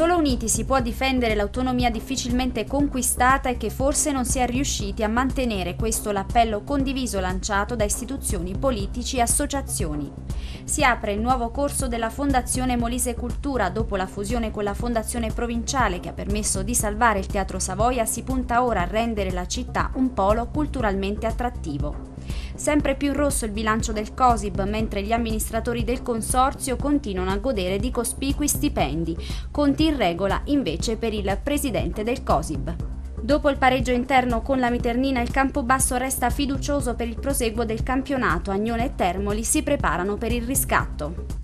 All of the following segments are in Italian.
Solo uniti si può difendere l'autonomia difficilmente conquistata e che forse non si è riusciti a mantenere, questo l'appello condiviso lanciato da istituzioni, politici e associazioni. Si apre il nuovo corso della Fondazione Molise Cultura, dopo la fusione con la Fondazione Provinciale che ha permesso di salvare il Teatro Savoia, si punta ora a rendere la città un polo culturalmente attrattivo. Sempre più rosso il bilancio del COSIB, mentre gli amministratori del consorzio continuano a godere di cospicui stipendi, conti in regola invece per il presidente del COSIB. Dopo il pareggio interno con la Miternina, il Campobasso resta fiducioso per il proseguo del campionato. Agnone e Termoli si preparano per il riscatto.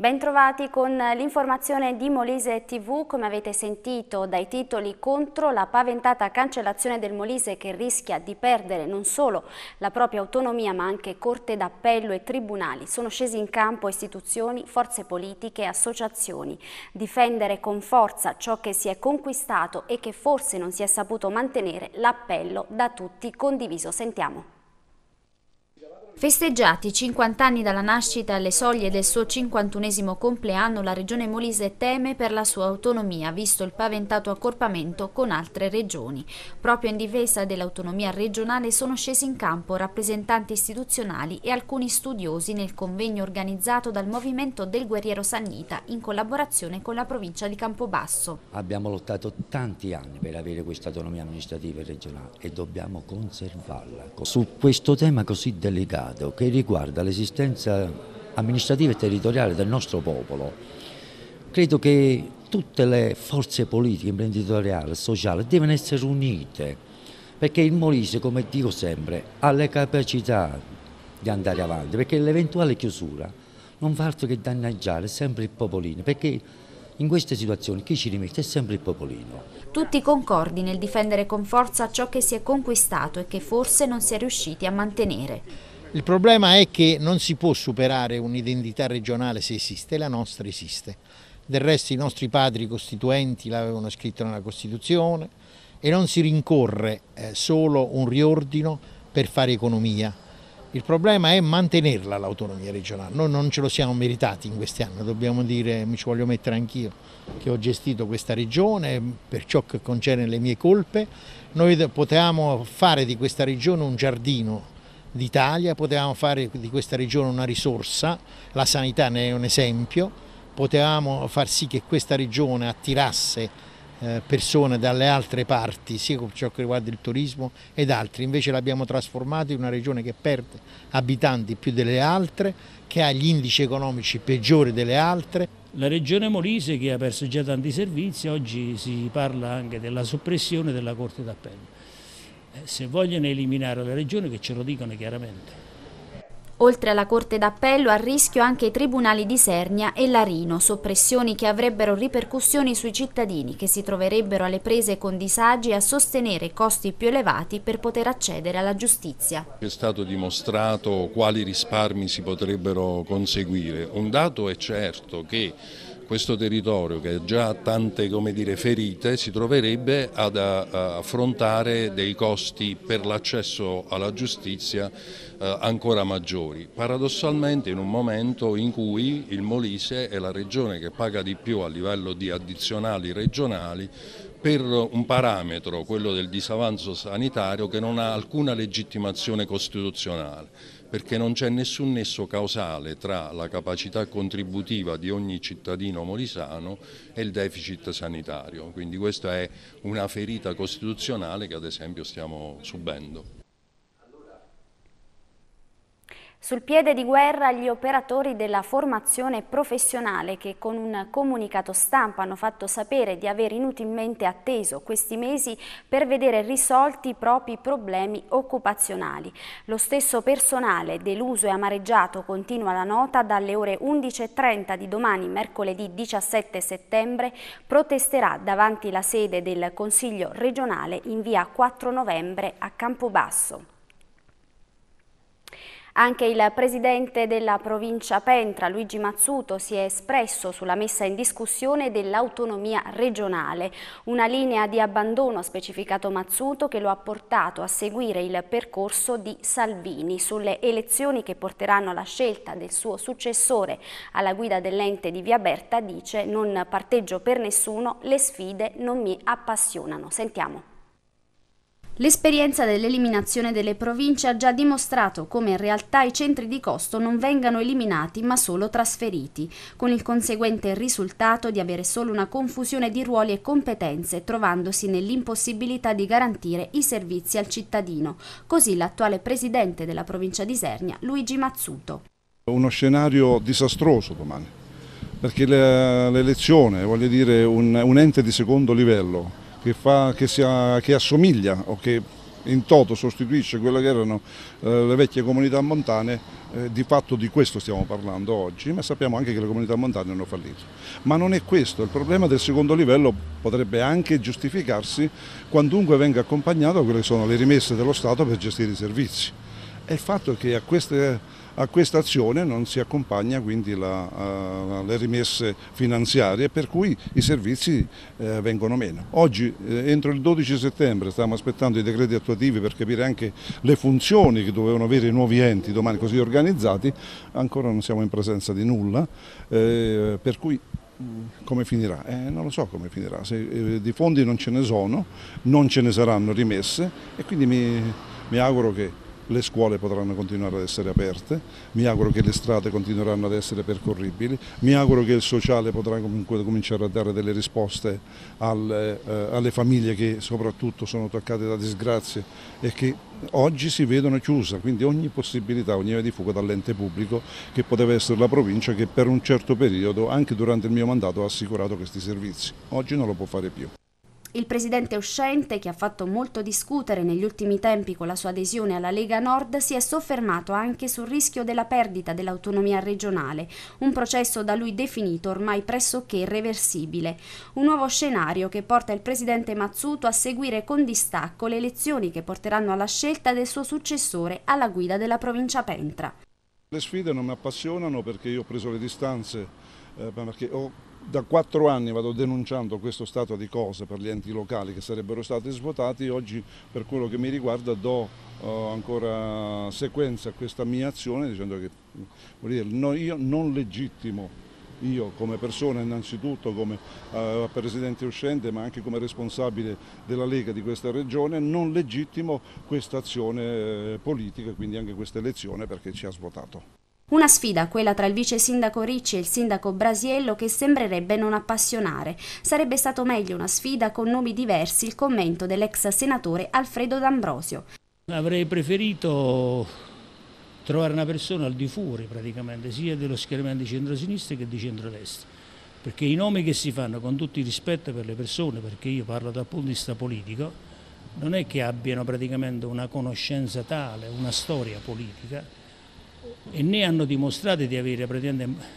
Bentrovati con l'informazione di Molise TV, come avete sentito dai titoli contro la paventata cancellazione del Molise che rischia di perdere non solo la propria autonomia ma anche corte d'appello e tribunali. Sono scesi in campo istituzioni, forze politiche e associazioni. Difendere con forza ciò che si è conquistato e che forse non si è saputo mantenere, l'appello da tutti condiviso. Sentiamo. Festeggiati 50 anni dalla nascita alle soglie del suo 51 compleanno, la regione Molise teme per la sua autonomia, visto il paventato accorpamento con altre regioni. Proprio in difesa dell'autonomia regionale sono scesi in campo rappresentanti istituzionali e alcuni studiosi nel convegno organizzato dal Movimento del Guerriero Sannita in collaborazione con la provincia di Campobasso. Abbiamo lottato tanti anni per avere questa autonomia amministrativa e regionale e dobbiamo conservarla. Su questo tema così delicato dettato che riguarda l'esistenza amministrativa e territoriale del nostro popolo, credo che tutte le forze politiche, imprenditoriali, e sociali devono essere unite perché il Molise, come dico sempre, ha le capacità di andare avanti perché l'eventuale chiusura non fa altro che danneggiare sempre il popolino perché in queste situazioni chi ci rimette è sempre il popolino. Tutti concordi nel difendere con forza ciò che si è conquistato e che forse non si è riusciti a mantenere. Il problema è che non si può superare un'identità regionale se esiste, la nostra esiste. Del resto i nostri padri costituenti l'avevano scritto nella Costituzione e non si rincorre eh, solo un riordino per fare economia. Il problema è mantenerla l'autonomia regionale. Noi non ce lo siamo meritati in questi anni, dobbiamo dire, mi ci voglio mettere anch'io, che ho gestito questa regione per ciò che concerne le mie colpe. Noi potevamo fare di questa regione un giardino d'Italia, potevamo fare di questa regione una risorsa, la sanità ne è un esempio, potevamo far sì che questa regione attirasse eh, persone dalle altre parti, sia per ciò che riguarda il turismo ed altri, invece l'abbiamo trasformato in una regione che perde abitanti più delle altre, che ha gli indici economici peggiori delle altre. La regione Molise che ha perso già tanti servizi, oggi si parla anche della soppressione della Corte d'Appello eh, se vogliono eliminare la regione che ce lo dicono chiaramente. Oltre alla Corte d'Appello a rischio anche i tribunali di Sernia e Larino, soppressioni che avrebbero ripercussioni sui cittadini che si troverebbero alle prese con disagi e a sostenere costi più elevati per poter accedere alla giustizia. È stato dimostrato quali risparmi si potrebbero conseguire. Un dato è certo che questo territorio che ha già tante dire, ferite si troverebbe ad affrontare dei costi per l'accesso alla giustizia eh, ancora maggiori. Paradossalmente in un momento in cui il Molise è la regione che paga di più a livello di addizionali regionali per un parametro, quello del disavanzo sanitario, che non ha alcuna legittimazione costituzionale perché non c'è nessun nesso causale tra la capacità contributiva di ogni cittadino molisano e il deficit sanitario, quindi questa è una ferita costituzionale che ad esempio stiamo subendo. Sul piede di guerra gli operatori della formazione professionale che con un comunicato stampa hanno fatto sapere di aver inutilmente atteso questi mesi per vedere risolti i propri problemi occupazionali. Lo stesso personale, deluso e amareggiato, continua la nota, dalle ore 11.30 di domani, mercoledì 17 settembre, protesterà davanti la sede del Consiglio regionale in via 4 novembre a Campobasso. Anche il presidente della provincia Pentra, Luigi Mazzuto, si è espresso sulla messa in discussione dell'autonomia regionale, una linea di abbandono, ha specificato Mazzuto, che lo ha portato a seguire il percorso di Salvini sulle elezioni che porteranno alla scelta del suo successore alla guida dell'ente di Via Berta, dice non parteggio per nessuno, le sfide non mi appassionano. Sentiamo. L'esperienza dell'eliminazione delle province ha già dimostrato come in realtà i centri di costo non vengano eliminati ma solo trasferiti, con il conseguente risultato di avere solo una confusione di ruoli e competenze, trovandosi nell'impossibilità di garantire i servizi al cittadino. Così l'attuale presidente della provincia di Sernia, Luigi Mazzuto. Uno scenario disastroso domani, perché l'elezione, voglio dire, un, un ente di secondo livello che, fa, che, sia, che assomiglia o che in toto sostituisce quelle che erano eh, le vecchie comunità montane, eh, di fatto di questo stiamo parlando oggi, ma sappiamo anche che le comunità montane hanno fallito. Ma non è questo, il problema del secondo livello potrebbe anche giustificarsi quantunque venga accompagnato a quelle che sono le rimesse dello Stato per gestire i servizi. E il fatto che a queste a questa azione non si accompagna quindi la, uh, le rimesse finanziarie per cui i servizi uh, vengono meno. Oggi eh, entro il 12 settembre stiamo aspettando i decreti attuativi per capire anche le funzioni che dovevano avere i nuovi enti domani così organizzati, ancora non siamo in presenza di nulla, eh, per cui mm, come finirà? Eh, non lo so come finirà, Se, eh, di fondi non ce ne sono, non ce ne saranno rimesse e quindi mi, mi auguro che le scuole potranno continuare ad essere aperte, mi auguro che le strade continueranno ad essere percorribili, mi auguro che il sociale potrà comunque cominciare a dare delle risposte alle, eh, alle famiglie che soprattutto sono toccate da disgrazie e che oggi si vedono chiuse, quindi ogni possibilità, ogni via di fuga dall'ente pubblico che poteva essere la provincia che per un certo periodo, anche durante il mio mandato, ha assicurato questi servizi. Oggi non lo può fare più. Il presidente uscente, che ha fatto molto discutere negli ultimi tempi con la sua adesione alla Lega Nord, si è soffermato anche sul rischio della perdita dell'autonomia regionale, un processo da lui definito ormai pressoché irreversibile. Un nuovo scenario che porta il presidente Mazzuto a seguire con distacco le elezioni che porteranno alla scelta del suo successore alla guida della provincia Pentra. Le sfide non mi appassionano perché io ho preso le distanze, eh, perché ho da quattro anni vado denunciando questo stato di cose per gli enti locali che sarebbero stati svuotati, oggi per quello che mi riguarda do eh, ancora sequenza a questa mia azione dicendo che dire, no, io non legittimo io come persona innanzitutto, come uh, presidente uscente ma anche come responsabile della Lega di questa regione, non legittimo questa azione eh, politica, e quindi anche questa elezione perché ci ha svuotato. Una sfida, quella tra il vice sindaco Ricci e il sindaco Brasiello, che sembrerebbe non appassionare. Sarebbe stato meglio una sfida con nomi diversi il commento dell'ex senatore Alfredo D'Ambrosio. Avrei preferito trovare una persona al di fuori praticamente sia dello schieramento di centrosinistra che di centrodestra perché i nomi che si fanno con tutto il rispetto per le persone perché io parlo dal punto di vista politico non è che abbiano praticamente una conoscenza tale, una storia politica e ne hanno dimostrato di avere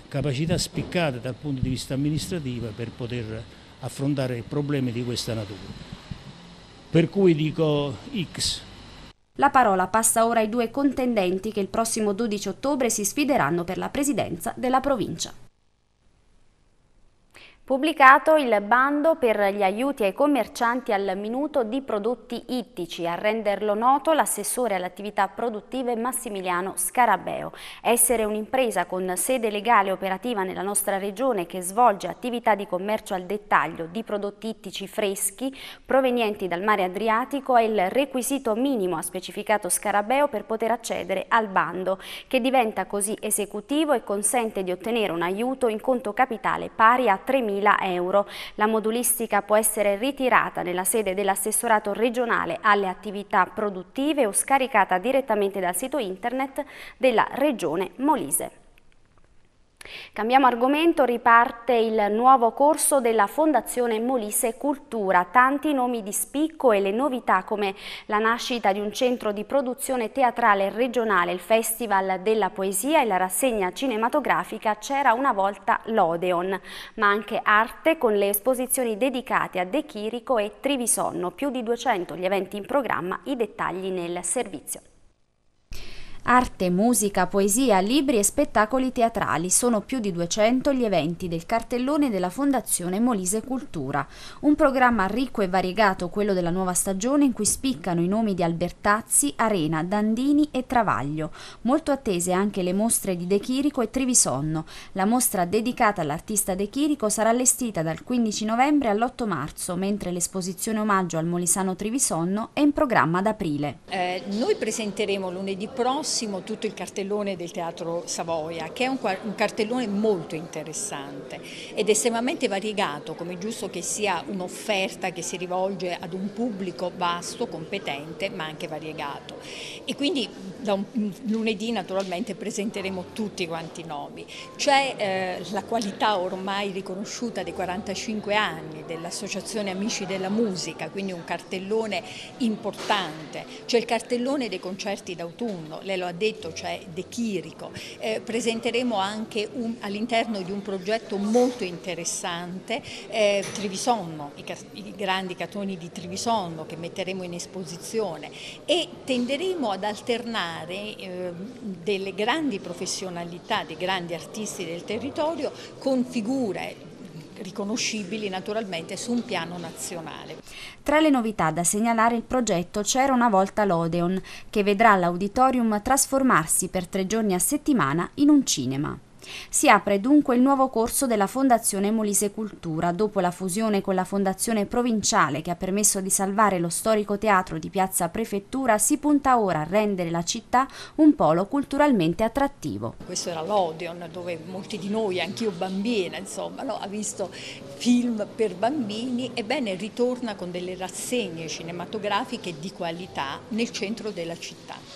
capacità spiccate dal punto di vista amministrativo per poter affrontare problemi di questa natura. Per cui dico X. La parola passa ora ai due contendenti che il prossimo 12 ottobre si sfideranno per la presidenza della provincia. Pubblicato il bando per gli aiuti ai commercianti al minuto di prodotti ittici, a renderlo noto l'assessore alle attività produttive Massimiliano Scarabeo. Essere un'impresa con sede legale operativa nella nostra regione che svolge attività di commercio al dettaglio di prodotti ittici freschi provenienti dal mare Adriatico è il requisito minimo, ha specificato Scarabeo, per poter accedere al bando, che diventa così esecutivo e consente di ottenere un aiuto in conto capitale pari a 3.000 100.000 euro. La modulistica può essere ritirata nella sede dell'assessorato regionale alle attività produttive o scaricata direttamente dal sito internet della Regione Molise. Cambiamo argomento, riparte il nuovo corso della Fondazione Molise Cultura. Tanti nomi di spicco e le novità come la nascita di un centro di produzione teatrale regionale, il Festival della Poesia e la rassegna cinematografica C'era una volta l'Odeon, ma anche arte con le esposizioni dedicate a De Chirico e Trivisonno. Più di 200 gli eventi in programma, i dettagli nel servizio. Arte, musica, poesia, libri e spettacoli teatrali sono più di 200 gli eventi del cartellone della Fondazione Molise Cultura. Un programma ricco e variegato, quello della nuova stagione, in cui spiccano i nomi di Albertazzi, Arena, Dandini e Travaglio. Molto attese anche le mostre di De Chirico e Trivisonno. La mostra dedicata all'artista De Chirico sarà allestita dal 15 novembre all'8 marzo, mentre l'esposizione omaggio al molisano Trivisonno è in programma ad aprile. Eh, noi presenteremo lunedì prossimo prossimo tutto il cartellone del Teatro Savoia, che è un, un cartellone molto interessante ed estremamente variegato, come è giusto che sia un'offerta che si rivolge ad un pubblico vasto, competente, ma anche variegato. E quindi da un, lunedì naturalmente presenteremo tutti quanti i nomi. C'è eh, la qualità ormai riconosciuta dei 45 anni dell'Associazione Amici della Musica, quindi un cartellone importante. C'è il cartellone dei concerti d'autunno, le lo ha detto, cioè De Chirico. Eh, presenteremo anche all'interno di un progetto molto interessante eh, Trivisonno, i, i, grandi catoni di Trivisonno che metteremo in esposizione e tenderemo ad alternare eh, delle grandi professionalità, dei grandi artisti del territorio con figure riconoscibili naturalmente su un piano nazionale. Tra le novità da segnalare il progetto c'era una volta l'Odeon, che vedrà l'auditorium trasformarsi per tre giorni a settimana in un cinema. Si apre dunque il nuovo corso della Fondazione Molise Cultura, dopo la fusione con la Fondazione Provinciale che ha permesso di salvare lo storico teatro di Piazza Prefettura, si punta ora a rendere la città un polo culturalmente attrattivo. Questo era l'Odeon dove molti di noi, anch'io bambina, insomma, no? ha visto film per bambini, ebbene ritorna con delle rassegne cinematografiche di qualità nel centro della città.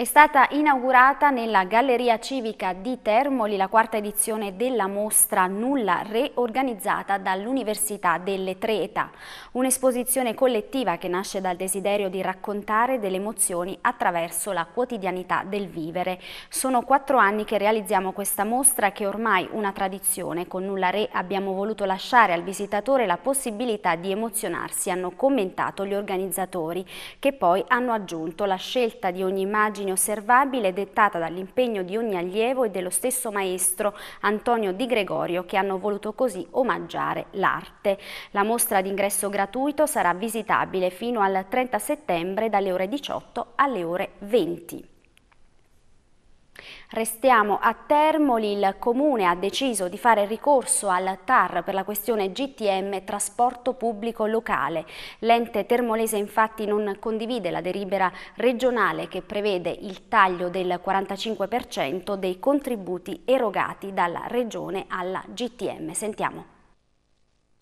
È stata inaugurata nella Galleria Civica di Termoli la quarta edizione della mostra Nulla Re organizzata dall'Università delle Tre Età, un'esposizione collettiva che nasce dal desiderio di raccontare delle emozioni attraverso la quotidianità del vivere. Sono quattro anni che realizziamo questa mostra che è ormai una tradizione. Con Nulla Re abbiamo voluto lasciare al visitatore la possibilità di emozionarsi, hanno commentato gli organizzatori, che poi hanno aggiunto la scelta di ogni immagine situazione osservabile dettata dall'impegno di ogni allievo e dello stesso maestro Antonio Di Gregorio che hanno voluto così omaggiare l'arte. La mostra d'ingresso gratuito sarà visitabile fino al 30 settembre dalle ore 18 alle ore 20. Restiamo a Termoli, il Comune ha deciso di fare ricorso al TAR per la questione GTM trasporto pubblico locale. L'ente termolese infatti non condivide la delibera regionale che prevede il taglio del 45% dei contributi erogati dalla Regione alla GTM. Sentiamo.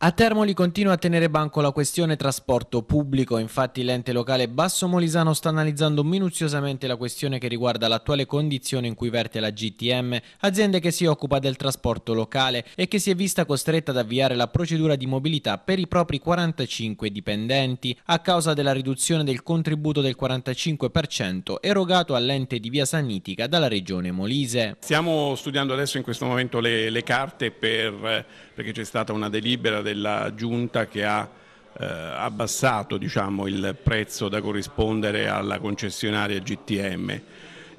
A Termoli continua a tenere banco la questione trasporto pubblico, infatti l'ente locale Basso Molisano sta analizzando minuziosamente la questione che riguarda l'attuale condizione in cui verte la GTM, azienda che si occupa del trasporto locale e che si è vista costretta ad avviare la procedura di mobilità per i propri 45 dipendenti a causa della riduzione del contributo del 45% erogato all'ente di Via Sanitica dalla regione Molise. Stiamo studiando adesso in questo momento le, le carte per, perché c'è stata una delibera della giunta che ha eh, abbassato diciamo, il prezzo da corrispondere alla concessionaria GTM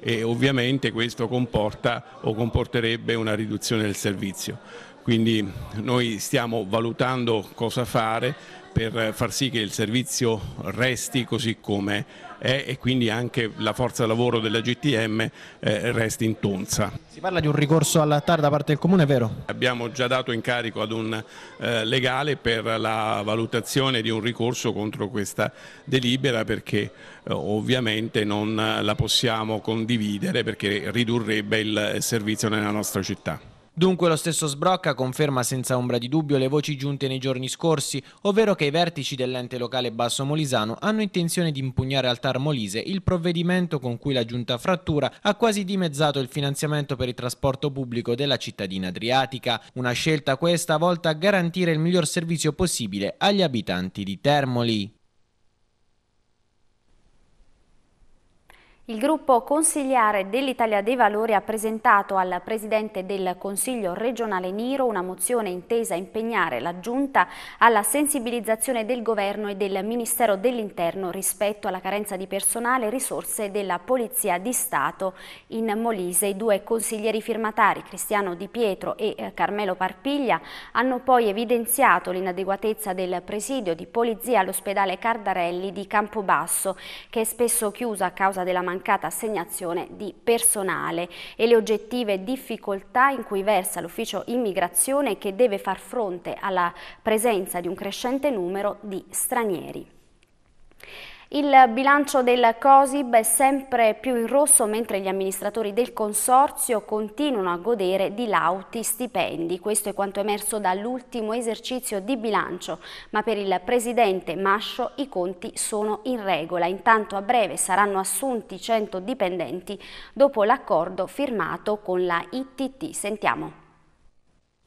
e ovviamente questo comporta o comporterebbe una riduzione del servizio. Quindi noi stiamo valutando cosa fare per far sì che il servizio resti così come è e quindi anche la forza lavoro della GTM eh, resti in tonza. Si parla di un ricorso alla TAR da parte del Comune, vero? Abbiamo già dato incarico ad un eh, legale per la valutazione di un ricorso contro questa delibera perché eh, ovviamente non la possiamo condividere perché ridurrebbe il servizio nella nostra città. Dunque lo stesso Sbrocca conferma senza ombra di dubbio le voci giunte nei giorni scorsi, ovvero che i vertici dell'ente locale Basso Molisano hanno intenzione di impugnare al TAR Molise il provvedimento con cui la giunta frattura ha quasi dimezzato il finanziamento per il trasporto pubblico della cittadina adriatica, una scelta questa volta a garantire il miglior servizio possibile agli abitanti di Termoli. Il gruppo consigliare dell'Italia dei Valori ha presentato al Presidente del Consiglio regionale Niro una mozione intesa a impegnare la Giunta alla sensibilizzazione del Governo e del Ministero dell'Interno rispetto alla carenza di personale e risorse della Polizia di Stato in Molise. I due consiglieri firmatari, Cristiano Di Pietro e eh, Carmelo Parpiglia, hanno poi evidenziato l'inadeguatezza del presidio di polizia all'ospedale Cardarelli di Campobasso, che è spesso chiuso a causa della mancanza mancata assegnazione di personale e le oggettive difficoltà in cui versa l'ufficio immigrazione che deve far fronte alla presenza di un crescente numero di stranieri. Il bilancio del COSIB è sempre più in rosso mentre gli amministratori del consorzio continuano a godere di lauti stipendi. Questo è quanto emerso dall'ultimo esercizio di bilancio, ma per il presidente Mascio i conti sono in regola. Intanto a breve saranno assunti 100 dipendenti dopo l'accordo firmato con la ITT. Sentiamo.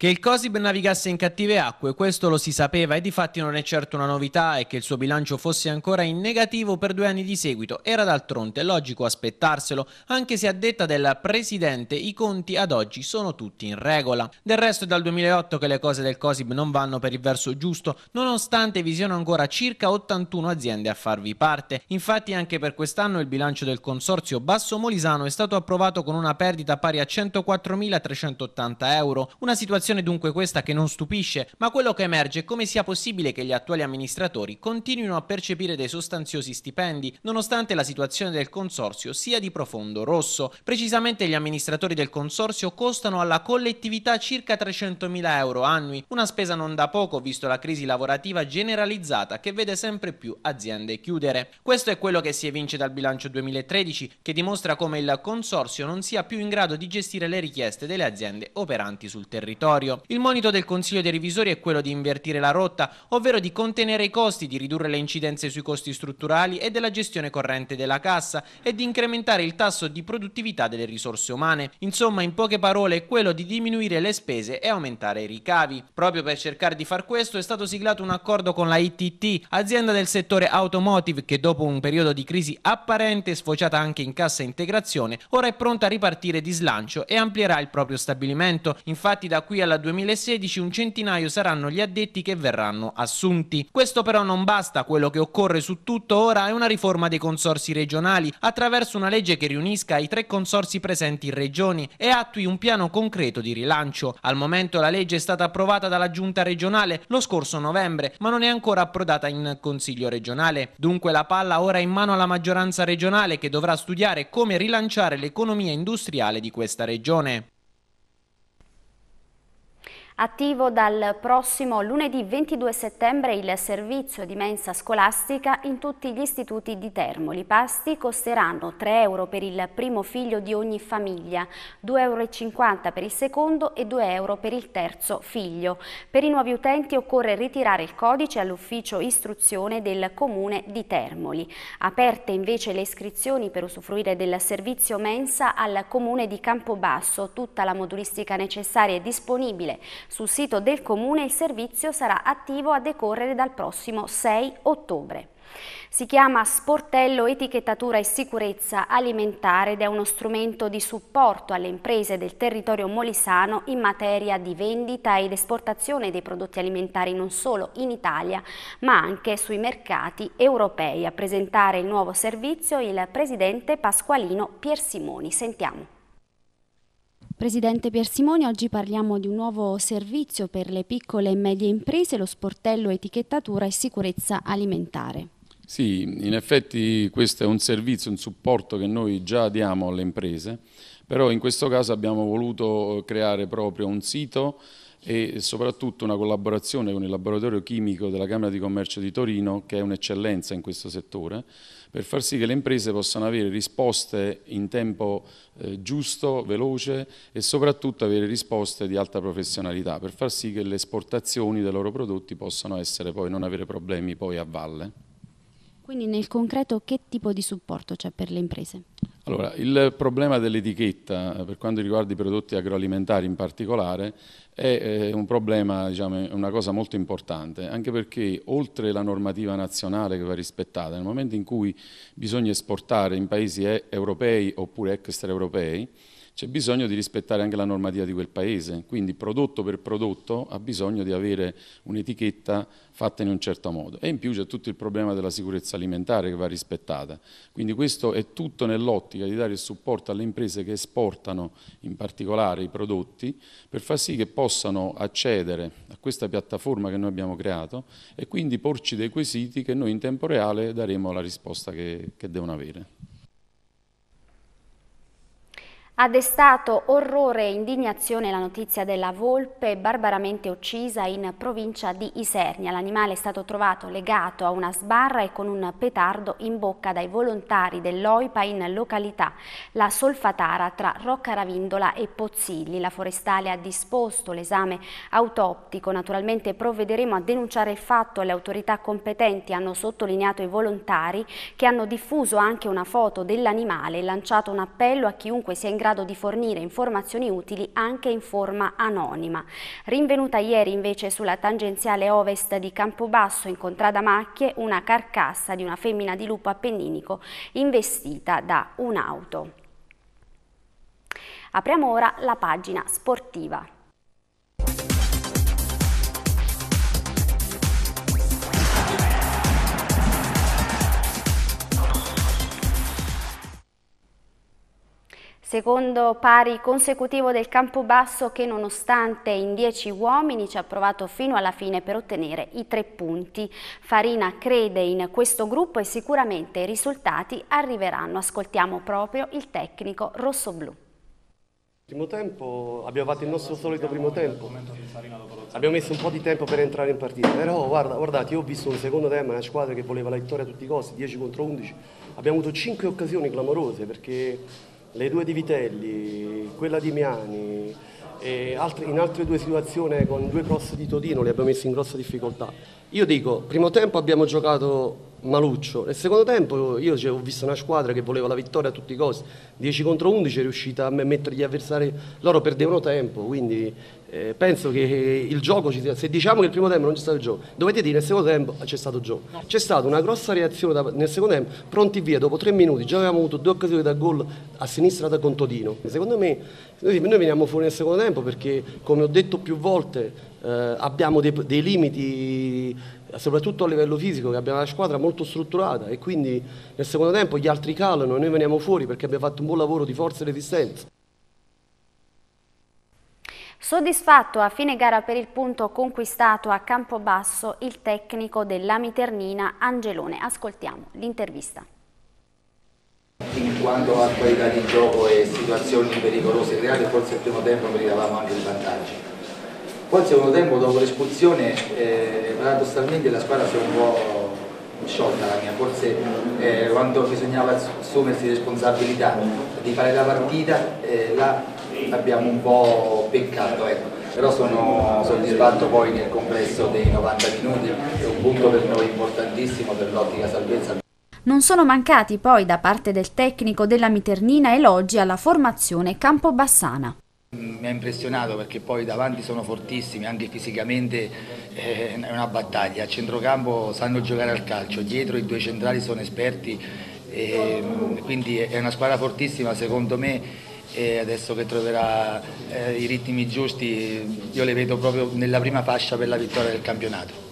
Che il Cosib navigasse in cattive acque, questo lo si sapeva e di fatti non è certo una novità e che il suo bilancio fosse ancora in negativo per due anni di seguito. Era d'altronde logico aspettarselo, anche se a detta del presidente i conti ad oggi sono tutti in regola. Del resto è dal 2008 che le cose del Cosib non vanno per il verso giusto, nonostante vi siano ancora circa 81 aziende a farvi parte. Infatti anche per quest'anno il bilancio del consorzio Basso Molisano è stato approvato con una perdita pari a 104.380 euro, una situazione Situazione dunque questa che non stupisce, ma quello che emerge è come sia possibile che gli attuali amministratori continuino a percepire dei sostanziosi stipendi, nonostante la situazione del consorzio sia di profondo rosso. Precisamente gli amministratori del consorzio costano alla collettività circa 300.000 euro annui, una spesa non da poco visto la crisi lavorativa generalizzata che vede sempre più aziende chiudere. Questo è quello che si evince dal bilancio 2013 che dimostra come il consorzio non sia più in grado di gestire le richieste delle aziende operanti sul territorio territorio. Il monito del Consiglio dei Revisori è quello di invertire la rotta, ovvero di contenere i costi, di ridurre le incidenze sui costi strutturali e della gestione corrente della cassa e di incrementare il tasso di produttività delle risorse umane. Insomma, in poche parole, è quello di diminuire le spese e aumentare i ricavi. Proprio per cercare di far questo è stato siglato un accordo con la ITT, azienda del settore automotive che dopo un periodo di crisi apparente sfociata anche in cassa integrazione, ora è pronta a ripartire di slancio e amplierà il proprio stabilimento. Infatti da qui alla 2016 un centinaio saranno gli addetti che verranno assunti. Questo però non basta, quello che occorre su tutto ora è una riforma dei consorsi regionali attraverso una legge che riunisca i tre consorsi presenti in regioni e attui un piano concreto di rilancio. Al momento la legge è stata approvata dalla giunta regionale lo scorso novembre, ma non è ancora approdata in consiglio regionale. Dunque la palla ora è in mano alla maggioranza regionale che dovrà studiare come rilanciare l'economia industriale di questa regione. Attivo dal prossimo lunedì 22 settembre il servizio di mensa scolastica in tutti gli istituti di Termoli. pasti costeranno 3 euro per il primo figlio di ogni famiglia, 2,50 euro per il secondo e 2 euro per il terzo figlio. Per i nuovi utenti occorre ritirare il codice all'ufficio istruzione del comune di Termoli. Aperte invece le iscrizioni per usufruire del servizio mensa al comune di Campobasso. Tutta la modulistica necessaria è disponibile sul sito del Comune il servizio sarà attivo a decorrere dal prossimo 6 ottobre. Si chiama Sportello Etichettatura e Sicurezza Alimentare ed è uno strumento di supporto alle imprese del territorio molisano in materia di vendita ed esportazione dei prodotti alimentari non solo in Italia ma anche sui mercati europei. A presentare il nuovo servizio il presidente Pasqualino Piersimoni. Sentiamo. Presidente Piersimoni, oggi parliamo di un nuovo servizio per le piccole e medie imprese, lo sportello etichettatura e sicurezza alimentare. Sì, in effetti questo è un servizio, un supporto che noi già diamo alle imprese, però in questo caso abbiamo voluto creare proprio un sito e soprattutto una collaborazione con il laboratorio chimico della Camera di Commercio di Torino, che è un'eccellenza in questo settore, per far sì che le imprese possano avere risposte in tempo eh, giusto, veloce e soprattutto avere risposte di alta professionalità, per far sì che le esportazioni dei loro prodotti possano essere poi non avere problemi poi a valle. Quindi nel concreto che tipo di supporto c'è per le imprese? Allora, il problema dell'etichetta eh, per quanto riguarda i prodotti agroalimentari in particolare è eh, un problema, diciamo, una cosa molto importante, anche perché oltre la normativa nazionale che va rispettata, nel momento in cui bisogna esportare in paesi europei oppure extraeuropei, c'è bisogno di rispettare anche la normativa di quel paese, quindi prodotto per prodotto ha bisogno di avere un'etichetta fatta in un certo modo e in più c'è tutto il problema della sicurezza alimentare che va rispettata, quindi questo è tutto nell'ottica di dare il supporto alle imprese che esportano in particolare i prodotti per far sì che possano accedere a questa piattaforma che noi abbiamo creato e quindi porci dei quesiti che noi in tempo reale daremo la risposta che, che devono avere. Ha destato orrore e indignazione la notizia della volpe barbaramente uccisa in provincia di Isernia. L'animale è stato trovato legato a una sbarra e con un petardo in bocca dai volontari dell'OIPA in località La Solfatara tra Rocca Ravindola e Pozzilli. La forestale ha disposto l'esame autoptico. Naturalmente provvederemo a denunciare il fatto. Le autorità competenti hanno sottolineato i volontari che hanno diffuso anche una foto dell'animale e lanciato un appello a chiunque sia in grado grado di fornire informazioni utili anche in forma anonima. Rinvenuta ieri invece sulla tangenziale ovest di Campobasso in contrada Macchie una carcassa di una femmina di lupo appenninico investita da un'auto. Apriamo ora la pagina sportiva. secondo pari consecutivo del Campobasso che nonostante in 10 uomini ci ha provato fino alla fine per ottenere i tre punti. Farina crede in questo gruppo e sicuramente i risultati arriveranno. Ascoltiamo proprio il tecnico rossoblù. Primo tempo, abbiamo fatto il nostro solito primo tempo, abbiamo messo un po' di tempo per entrare in partita, però guarda, guardate, io ho visto un secondo tempo una squadra che voleva la vittoria a tutti i costi, 10 contro 11, abbiamo avuto 5 occasioni clamorose perché le due di Vitelli, quella di Miani e altri, in altre due situazioni con due cross di Todino li abbiamo messi in grossa difficoltà. Io dico, primo tempo abbiamo giocato maluccio, nel secondo tempo io ho visto una squadra che voleva la vittoria a tutti i costi, 10 contro 11 è riuscita a mettere gli avversari, loro perdevano tempo, quindi eh, penso che il gioco ci sia, se diciamo che il primo tempo non c'è stato il gioco, dovete dire nel secondo tempo ah, c'è stato il gioco. C'è stata una grossa reazione da, nel secondo tempo, pronti via, dopo tre minuti già avevamo avuto due occasioni da gol a sinistra da Contodino. Secondo me noi, noi veniamo fuori nel secondo tempo perché come ho detto più volte eh, abbiamo dei, dei limiti soprattutto a livello fisico che abbiamo una squadra molto strutturata e quindi nel secondo tempo gli altri calano e noi veniamo fuori perché abbiamo fatto un buon lavoro di forza e resistenza. Soddisfatto a fine gara per il punto conquistato a Campobasso il tecnico dell'Amiternina Angelone. Ascoltiamo l'intervista. In quanto a qualità di gioco e situazioni pericolose create, forse al primo tempo meritavamo anche il vantaggio. Poi al secondo tempo, dopo l'espulsione, eh, paradossalmente la squadra si è un po' sciolta la mia, forse eh, quando bisognava assumersi responsabilità di fare la partita, eh, la abbiamo un po' peccato, ecco. però sono soddisfatto poi nel complesso dei 90 minuti, è un punto per noi importantissimo per l'ottica salvezza. Non sono mancati poi da parte del tecnico della Miternina elogi alla formazione Campobassana. Mi ha impressionato perché poi davanti sono fortissimi, anche fisicamente eh, è una battaglia. A centrocampo sanno giocare al calcio, dietro i due centrali sono esperti, quindi è una squadra fortissima secondo me e adesso che troverà eh, i ritmi giusti io le vedo proprio nella prima fascia per la vittoria del campionato.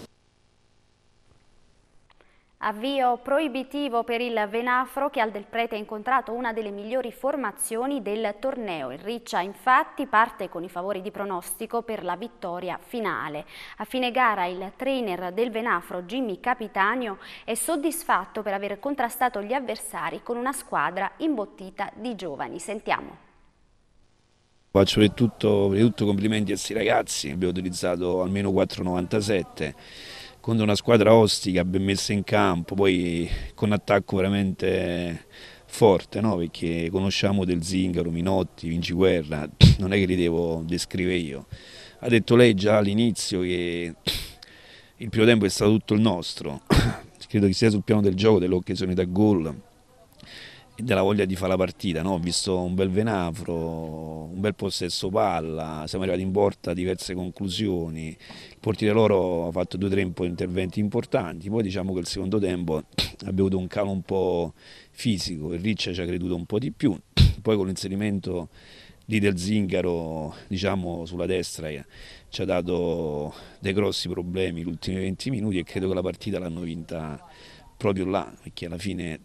Avvio proibitivo per il Venafro che al Del Prete ha incontrato una delle migliori formazioni del torneo. Il Riccia infatti parte con i favori di pronostico per la vittoria finale. A fine gara il trainer del Venafro Jimmy Capitanio è soddisfatto per aver contrastato gli avversari con una squadra imbottita di giovani. Sentiamo. Faccio per tutto, per tutto complimenti a questi ragazzi, abbiamo utilizzato almeno 4,97 contro una squadra ostica, ben messa in campo, poi con un attacco veramente forte, no? perché conosciamo Del Zingaro, Minotti, Vinciguerra, non è che li devo descrivere io. Ha detto lei già all'inizio che il primo tempo è stato tutto il nostro, credo che sia sul piano del gioco, delle occasioni da gol, della voglia di fare la partita, no? ho visto un bel venafro, un bel possesso palla, siamo arrivati in porta a diverse conclusioni, il portiere loro ha fatto due o tre interventi importanti, poi diciamo che il secondo tempo abbiamo avuto un calo un po' fisico, il Riccia ci ha creduto un po' di più, poi con l'inserimento di Del Zingaro diciamo, sulla destra eh, ci ha dato dei grossi problemi gli ultimi 20 minuti e credo che la partita l'hanno vinta proprio là, perché alla fine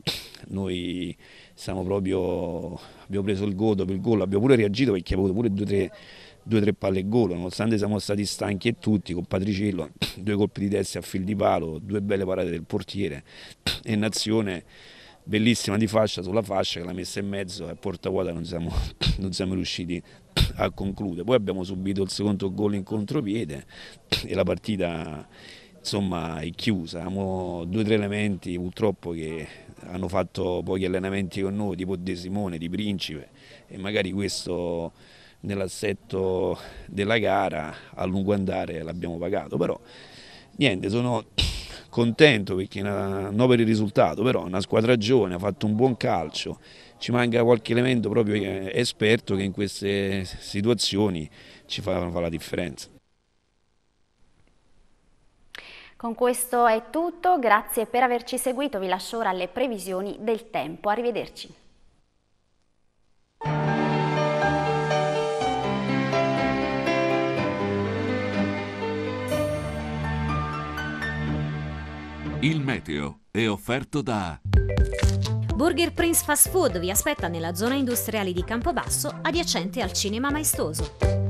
noi siamo proprio, abbiamo preso il gol dopo il gol, abbiamo pure reagito perché abbiamo avuto pure due o tre, tre palle gol, nonostante siamo stati stanchi e tutti, con Patriciello, due colpi di testa a fil di palo, due belle parate del portiere e Nazione bellissima di fascia sulla fascia che l'ha messa in mezzo e a porta vuota non siamo, non siamo riusciti a concludere. Poi abbiamo subito il secondo gol in contropiede e la partita insomma è chiusa, abbiamo due o tre elementi purtroppo che hanno fatto pochi allenamenti con noi, tipo De Simone, di Principe e magari questo nell'assetto della gara a lungo andare l'abbiamo pagato, però niente, sono contento perché no per il risultato, però una squadra giovane, ha fatto un buon calcio, ci manca qualche elemento proprio eh, esperto che in queste situazioni ci fa, fa la differenza. Con questo è tutto, grazie per averci seguito, vi lascio ora alle previsioni del tempo, arrivederci. Il meteo è offerto da Burger Prince Fast Food vi aspetta nella zona industriale di Campobasso adiacente al Cinema Maestoso.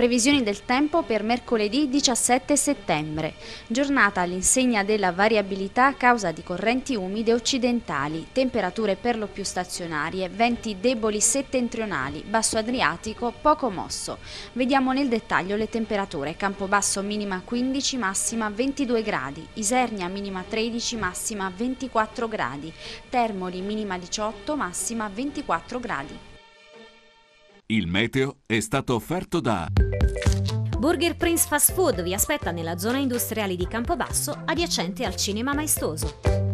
Previsioni del tempo per mercoledì 17 settembre. Giornata all'insegna della variabilità a causa di correnti umide occidentali, temperature per lo più stazionarie, venti deboli settentrionali, basso adriatico poco mosso. Vediamo nel dettaglio le temperature. Campobasso minima 15, massima 22 gradi. Isernia minima 13, massima 24 gradi. Termoli minima 18, massima 24 gradi. Il meteo è stato offerto da... Burger Prince Fast Food vi aspetta nella zona industriale di Campobasso adiacente al Cinema Maestoso.